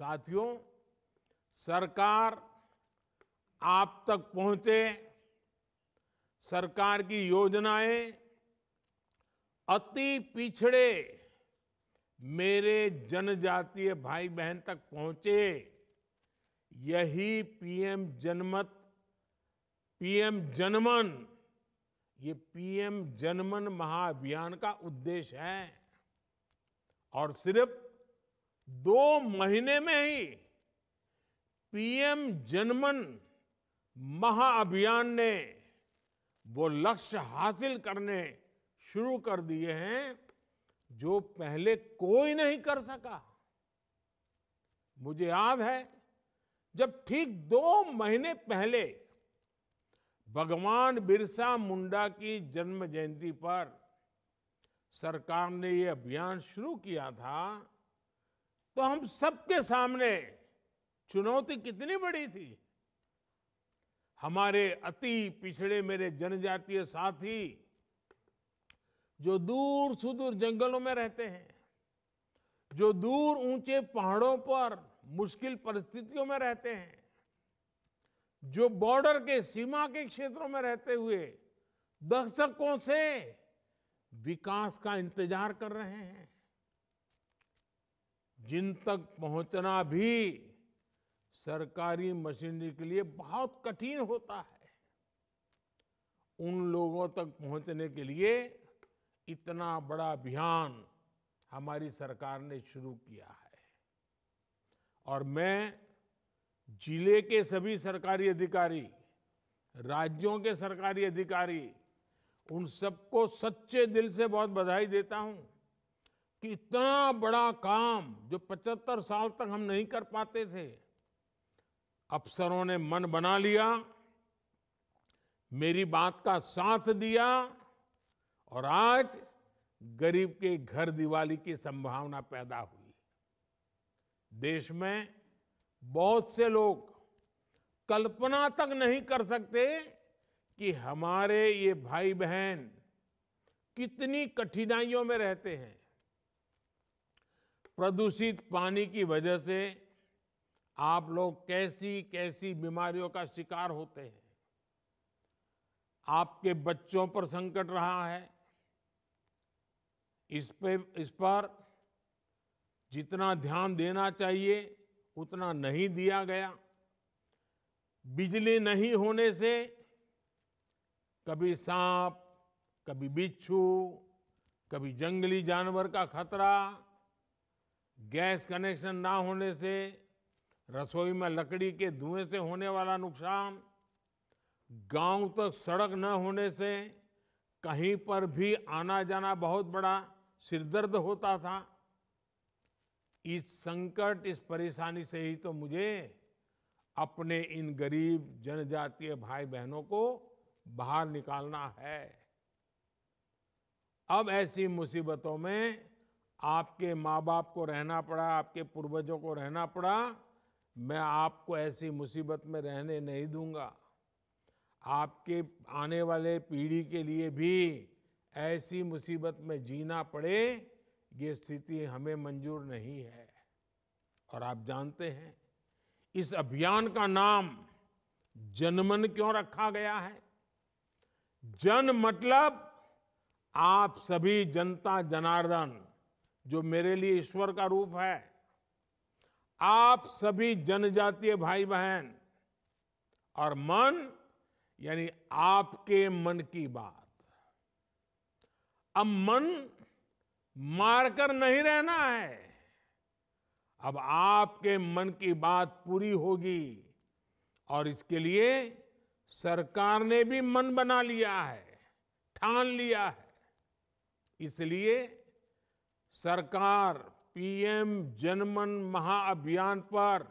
साथियों सरकार आप तक पहुंचे सरकार की योजनाएं अति पिछड़े मेरे जनजातीय भाई बहन तक पहुंचे यही पीएम जनमत पीएम जनमन ये पीएम जनमन महाअभियान का उद्देश्य है और सिर्फ दो महीने में ही पीएम जनमन महाअभियान ने वो लक्ष्य हासिल करने शुरू कर दिए हैं जो पहले कोई नहीं कर सका मुझे याद है जब ठीक दो महीने पहले भगवान बिरसा मुंडा की जन्म जयंती पर सरकार ने ये अभियान शुरू किया था तो हम सबके सामने चुनौती कितनी बड़ी थी हमारे अति पिछड़े मेरे जनजातीय साथी जो दूर सुदूर जंगलों में रहते हैं जो दूर ऊंचे पहाड़ों पर मुश्किल परिस्थितियों में रहते हैं जो बॉर्डर के सीमा के क्षेत्रों में रहते हुए दशकों से विकास का इंतजार कर रहे हैं जिन तक पहुंचना भी सरकारी मशीनरी के लिए बहुत कठिन होता है उन लोगों तक पहुंचने के लिए इतना बड़ा अभियान हमारी सरकार ने शुरू किया है और मैं जिले के सभी सरकारी अधिकारी राज्यों के सरकारी अधिकारी उन सबको सच्चे दिल से बहुत बधाई देता हूं कि इतना बड़ा काम जो 75 साल तक हम नहीं कर पाते थे अफसरों ने मन बना लिया मेरी बात का साथ दिया और आज गरीब के घर दिवाली की संभावना पैदा हुई देश में बहुत से लोग कल्पना तक नहीं कर सकते कि हमारे ये भाई बहन कितनी कठिनाइयों में रहते हैं प्रदूषित पानी की वजह से आप लोग कैसी कैसी बीमारियों का शिकार होते हैं आपके बच्चों पर संकट रहा है इस पे इस पर जितना ध्यान देना चाहिए उतना नहीं दिया गया बिजली नहीं होने से कभी सांप कभी बिच्छू कभी जंगली जानवर का खतरा गैस कनेक्शन ना होने से रसोई में लकड़ी के धुएं से होने वाला नुकसान गांव तक सड़क न होने से कहीं पर भी आना जाना बहुत बड़ा सिरदर्द होता था इस संकट इस परेशानी से ही तो मुझे अपने इन गरीब जनजातीय भाई बहनों को बाहर निकालना है अब ऐसी मुसीबतों में आपके माँ बाप को रहना पड़ा आपके पूर्वजों को रहना पड़ा मैं आपको ऐसी मुसीबत में रहने नहीं दूंगा आपके आने वाले पीढ़ी के लिए भी ऐसी मुसीबत में जीना पड़े ये स्थिति हमें मंजूर नहीं है और आप जानते हैं इस अभियान का नाम जनमन क्यों रखा गया है जन मतलब आप सभी जनता जनार्दन जो मेरे लिए ईश्वर का रूप है आप सभी जनजातीय भाई बहन और मन यानी आपके मन की बात अब मन मारकर नहीं रहना है अब आपके मन की बात पूरी होगी और इसके लिए सरकार ने भी मन बना लिया है ठान लिया है इसलिए सरकार पीएम जनमन महाअभियान पर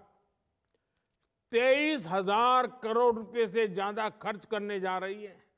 तेईस हजार करोड़ रुपए से ज्यादा खर्च करने जा रही है